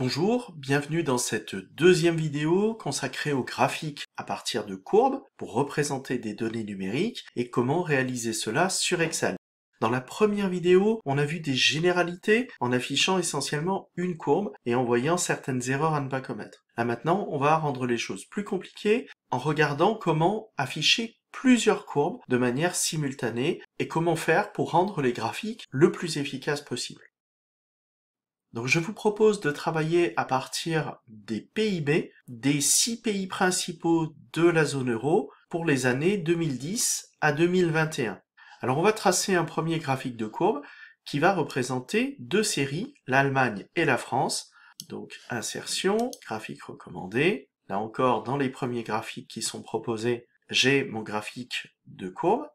Bonjour, bienvenue dans cette deuxième vidéo consacrée aux graphiques à partir de courbes pour représenter des données numériques et comment réaliser cela sur Excel. Dans la première vidéo, on a vu des généralités en affichant essentiellement une courbe et en voyant certaines erreurs à ne pas commettre. Là maintenant, on va rendre les choses plus compliquées en regardant comment afficher plusieurs courbes de manière simultanée et comment faire pour rendre les graphiques le plus efficace possible. Donc je vous propose de travailler à partir des PIB des six pays principaux de la zone euro pour les années 2010 à 2021. Alors on va tracer un premier graphique de courbe qui va représenter deux séries, l'Allemagne et la France. Donc insertion, graphique recommandé. Là encore, dans les premiers graphiques qui sont proposés, j'ai mon graphique de courbe.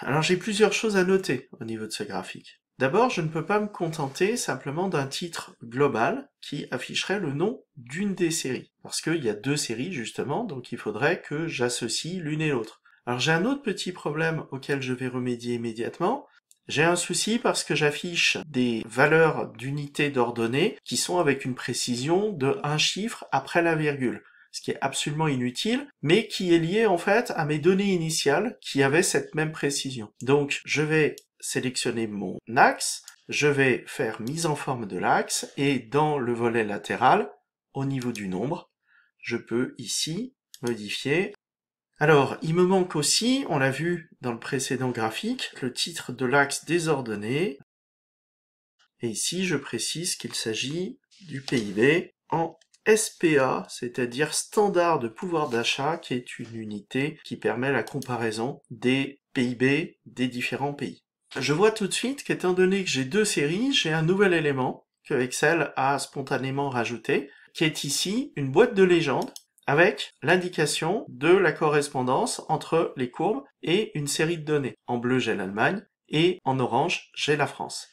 Alors j'ai plusieurs choses à noter au niveau de ce graphique. D'abord, je ne peux pas me contenter simplement d'un titre global qui afficherait le nom d'une des séries, parce qu'il y a deux séries justement, donc il faudrait que j'associe l'une et l'autre. Alors j'ai un autre petit problème auquel je vais remédier immédiatement, j'ai un souci parce que j'affiche des valeurs d'unités d'ordonnées qui sont avec une précision de un chiffre après la virgule, ce qui est absolument inutile, mais qui est lié en fait à mes données initiales qui avaient cette même précision. Donc je vais sélectionner mon axe, je vais faire mise en forme de l'axe et dans le volet latéral, au niveau du nombre, je peux ici modifier. Alors, il me manque aussi, on l'a vu dans le précédent graphique, le titre de l'axe désordonné. Et ici, je précise qu'il s'agit du PIB en SPA, c'est-à-dire standard de pouvoir d'achat, qui est une unité qui permet la comparaison des PIB des différents pays. Je vois tout de suite qu'étant donné que j'ai deux séries, j'ai un nouvel élément que Excel a spontanément rajouté, qui est ici une boîte de légende avec l'indication de la correspondance entre les courbes et une série de données. En bleu, j'ai l'Allemagne et en orange, j'ai la France.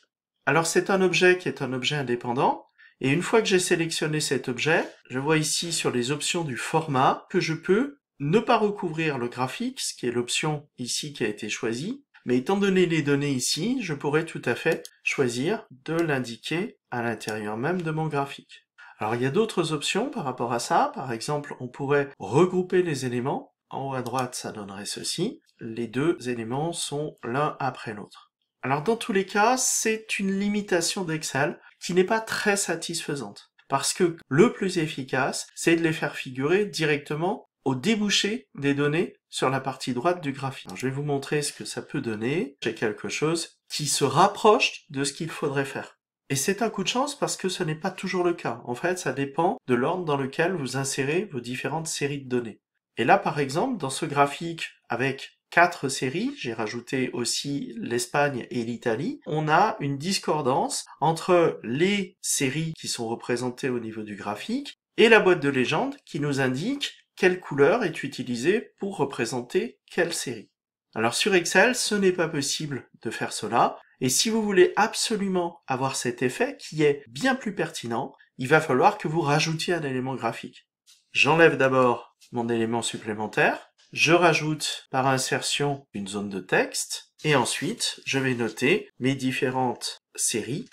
Alors c'est un objet qui est un objet indépendant. Et une fois que j'ai sélectionné cet objet, je vois ici sur les options du format que je peux ne pas recouvrir le graphique, ce qui est l'option ici qui a été choisie, mais étant donné les données ici, je pourrais tout à fait choisir de l'indiquer à l'intérieur même de mon graphique. Alors il y a d'autres options par rapport à ça. Par exemple, on pourrait regrouper les éléments. En haut à droite, ça donnerait ceci. Les deux éléments sont l'un après l'autre. Alors dans tous les cas, c'est une limitation d'Excel qui n'est pas très satisfaisante. Parce que le plus efficace, c'est de les faire figurer directement au débouché des données sur la partie droite du graphique. je vais vous montrer ce que ça peut donner. J'ai quelque chose qui se rapproche de ce qu'il faudrait faire. Et c'est un coup de chance parce que ce n'est pas toujours le cas. En fait, ça dépend de l'ordre dans lequel vous insérez vos différentes séries de données. Et là, par exemple, dans ce graphique avec quatre séries, j'ai rajouté aussi l'Espagne et l'Italie, on a une discordance entre les séries qui sont représentées au niveau du graphique et la boîte de légende qui nous indique quelle couleur est utilisée pour représenter quelle série. Alors sur Excel, ce n'est pas possible de faire cela. Et si vous voulez absolument avoir cet effet qui est bien plus pertinent, il va falloir que vous rajoutiez un élément graphique. J'enlève d'abord mon élément supplémentaire. Je rajoute par insertion une zone de texte. Et ensuite, je vais noter mes différentes séries.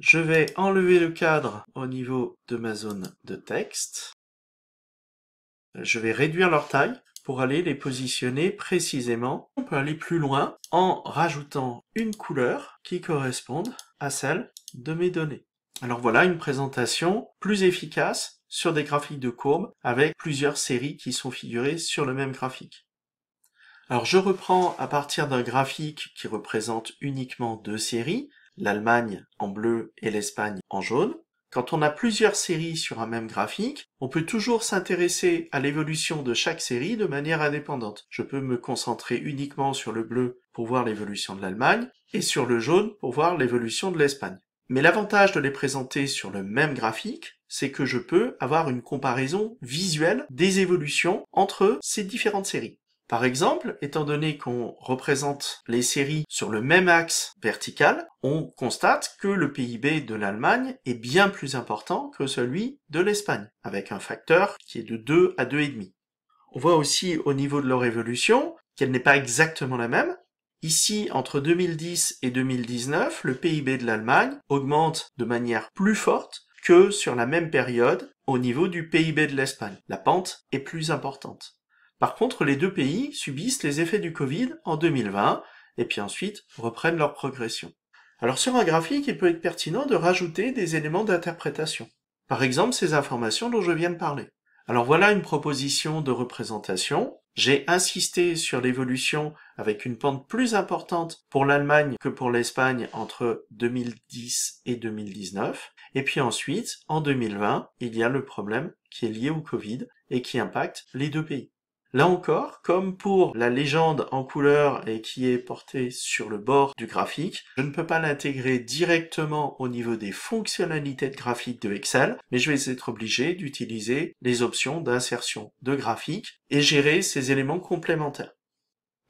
Je vais enlever le cadre au niveau de ma zone de texte. Je vais réduire leur taille pour aller les positionner précisément. On peut aller plus loin en rajoutant une couleur qui corresponde à celle de mes données. Alors voilà une présentation plus efficace sur des graphiques de courbes avec plusieurs séries qui sont figurées sur le même graphique. Alors je reprends à partir d'un graphique qui représente uniquement deux séries, l'Allemagne en bleu et l'Espagne en jaune. Quand on a plusieurs séries sur un même graphique, on peut toujours s'intéresser à l'évolution de chaque série de manière indépendante. Je peux me concentrer uniquement sur le bleu pour voir l'évolution de l'Allemagne et sur le jaune pour voir l'évolution de l'Espagne. Mais l'avantage de les présenter sur le même graphique, c'est que je peux avoir une comparaison visuelle des évolutions entre ces différentes séries. Par exemple, étant donné qu'on représente les séries sur le même axe vertical, on constate que le PIB de l'Allemagne est bien plus important que celui de l'Espagne, avec un facteur qui est de 2 à 2,5. On voit aussi au niveau de leur évolution qu'elle n'est pas exactement la même. Ici, entre 2010 et 2019, le PIB de l'Allemagne augmente de manière plus forte que sur la même période au niveau du PIB de l'Espagne. La pente est plus importante. Par contre, les deux pays subissent les effets du Covid en 2020 et puis ensuite reprennent leur progression. Alors sur un graphique, il peut être pertinent de rajouter des éléments d'interprétation. Par exemple, ces informations dont je viens de parler. Alors voilà une proposition de représentation. J'ai insisté sur l'évolution avec une pente plus importante pour l'Allemagne que pour l'Espagne entre 2010 et 2019. Et puis ensuite, en 2020, il y a le problème qui est lié au Covid et qui impacte les deux pays. Là encore, comme pour la légende en couleur et qui est portée sur le bord du graphique, je ne peux pas l'intégrer directement au niveau des fonctionnalités de graphique de Excel, mais je vais être obligé d'utiliser les options d'insertion de graphique et gérer ces éléments complémentaires.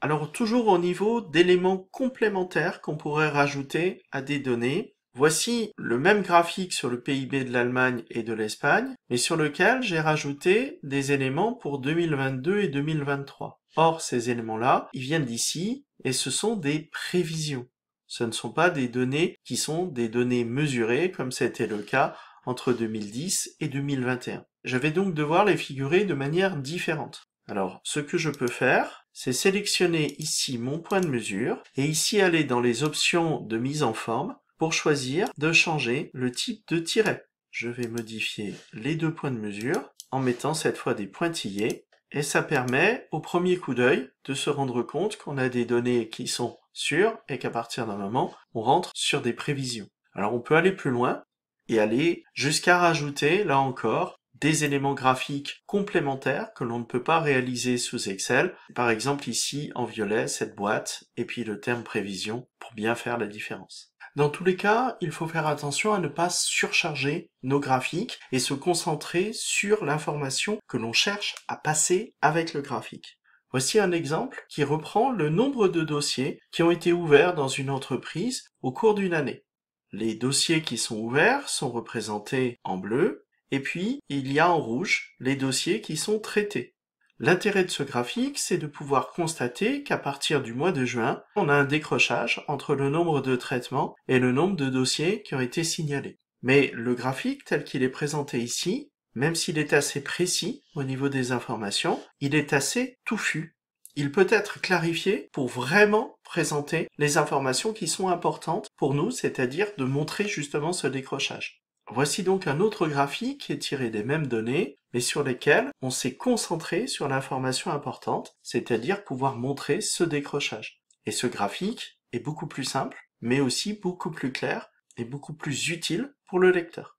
Alors toujours au niveau d'éléments complémentaires qu'on pourrait rajouter à des données, Voici le même graphique sur le PIB de l'Allemagne et de l'Espagne, mais sur lequel j'ai rajouté des éléments pour 2022 et 2023. Or, ces éléments-là, ils viennent d'ici et ce sont des prévisions. Ce ne sont pas des données qui sont des données mesurées comme c'était le cas entre 2010 et 2021. Je vais donc devoir les figurer de manière différente. Alors, ce que je peux faire, c'est sélectionner ici mon point de mesure et ici aller dans les options de mise en forme pour choisir de changer le type de tiret. Je vais modifier les deux points de mesure en mettant cette fois des pointillés et ça permet au premier coup d'œil de se rendre compte qu'on a des données qui sont sûres et qu'à partir d'un moment, on rentre sur des prévisions. Alors on peut aller plus loin et aller jusqu'à rajouter, là encore, des éléments graphiques complémentaires que l'on ne peut pas réaliser sous Excel. Par exemple ici en violet, cette boîte, et puis le terme prévision pour bien faire la différence. Dans tous les cas, il faut faire attention à ne pas surcharger nos graphiques et se concentrer sur l'information que l'on cherche à passer avec le graphique. Voici un exemple qui reprend le nombre de dossiers qui ont été ouverts dans une entreprise au cours d'une année. Les dossiers qui sont ouverts sont représentés en bleu et puis il y a en rouge les dossiers qui sont traités. L'intérêt de ce graphique, c'est de pouvoir constater qu'à partir du mois de juin, on a un décrochage entre le nombre de traitements et le nombre de dossiers qui ont été signalés. Mais le graphique tel qu'il est présenté ici, même s'il est assez précis au niveau des informations, il est assez touffu. Il peut être clarifié pour vraiment présenter les informations qui sont importantes pour nous, c'est-à-dire de montrer justement ce décrochage. Voici donc un autre graphique qui est tiré des mêmes données, mais sur lesquelles on s'est concentré sur l'information importante, c'est-à-dire pouvoir montrer ce décrochage. Et ce graphique est beaucoup plus simple, mais aussi beaucoup plus clair et beaucoup plus utile pour le lecteur.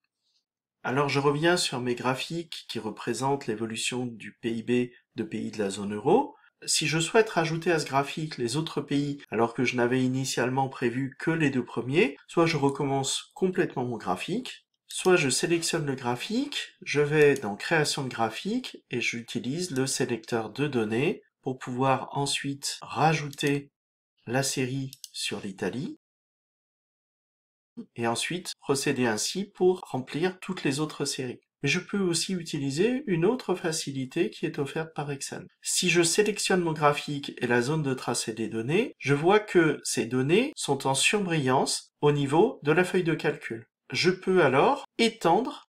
Alors je reviens sur mes graphiques qui représentent l'évolution du PIB de pays de la zone euro. Si je souhaite rajouter à ce graphique les autres pays alors que je n'avais initialement prévu que les deux premiers, soit je recommence complètement mon graphique, soit je sélectionne le graphique, je vais dans création de graphique et j'utilise le sélecteur de données pour pouvoir ensuite rajouter la série sur l'Italie et ensuite procéder ainsi pour remplir toutes les autres séries. Mais je peux aussi utiliser une autre facilité qui est offerte par Excel. Si je sélectionne mon graphique et la zone de tracé des données, je vois que ces données sont en surbrillance au niveau de la feuille de calcul. Je peux alors étendre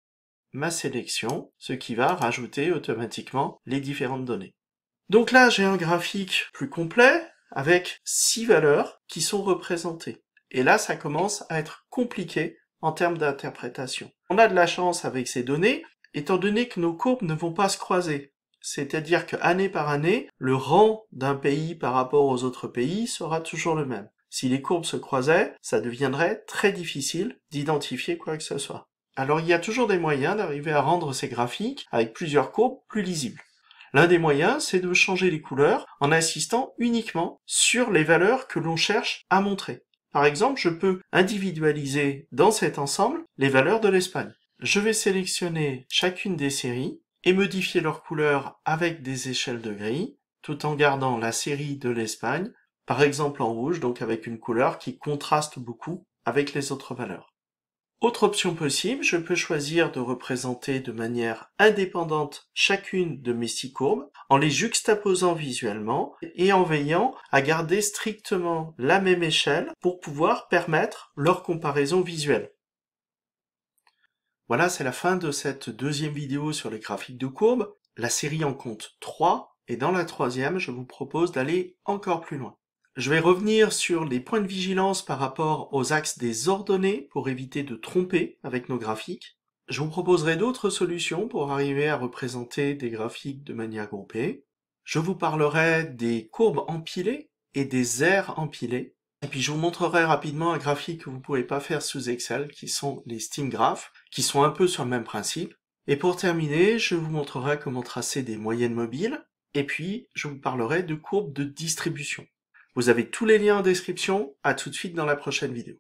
ma sélection, ce qui va rajouter automatiquement les différentes données. Donc là, j'ai un graphique plus complet avec six valeurs qui sont représentées. Et là, ça commence à être compliqué en termes d'interprétation. On a de la chance avec ces données, étant donné que nos courbes ne vont pas se croiser. C'est-à-dire que année par année, le rang d'un pays par rapport aux autres pays sera toujours le même. Si les courbes se croisaient, ça deviendrait très difficile d'identifier quoi que ce soit. Alors il y a toujours des moyens d'arriver à rendre ces graphiques avec plusieurs courbes plus lisibles. L'un des moyens, c'est de changer les couleurs en insistant uniquement sur les valeurs que l'on cherche à montrer. Par exemple, je peux individualiser dans cet ensemble les valeurs de l'Espagne. Je vais sélectionner chacune des séries et modifier leurs couleurs avec des échelles de gris, tout en gardant la série de l'Espagne par exemple en rouge, donc avec une couleur qui contraste beaucoup avec les autres valeurs. Autre option possible, je peux choisir de représenter de manière indépendante chacune de mes six courbes en les juxtaposant visuellement et en veillant à garder strictement la même échelle pour pouvoir permettre leur comparaison visuelle. Voilà, c'est la fin de cette deuxième vidéo sur les graphiques de courbes. La série en compte 3 et dans la troisième, je vous propose d'aller encore plus loin. Je vais revenir sur les points de vigilance par rapport aux axes des ordonnées pour éviter de tromper avec nos graphiques. Je vous proposerai d'autres solutions pour arriver à représenter des graphiques de manière groupée. Je vous parlerai des courbes empilées et des aires empilées. Et puis je vous montrerai rapidement un graphique que vous ne pouvez pas faire sous Excel, qui sont les Steam Graphs, qui sont un peu sur le même principe. Et pour terminer, je vous montrerai comment tracer des moyennes mobiles, et puis je vous parlerai de courbes de distribution. Vous avez tous les liens en description. À tout de suite dans la prochaine vidéo.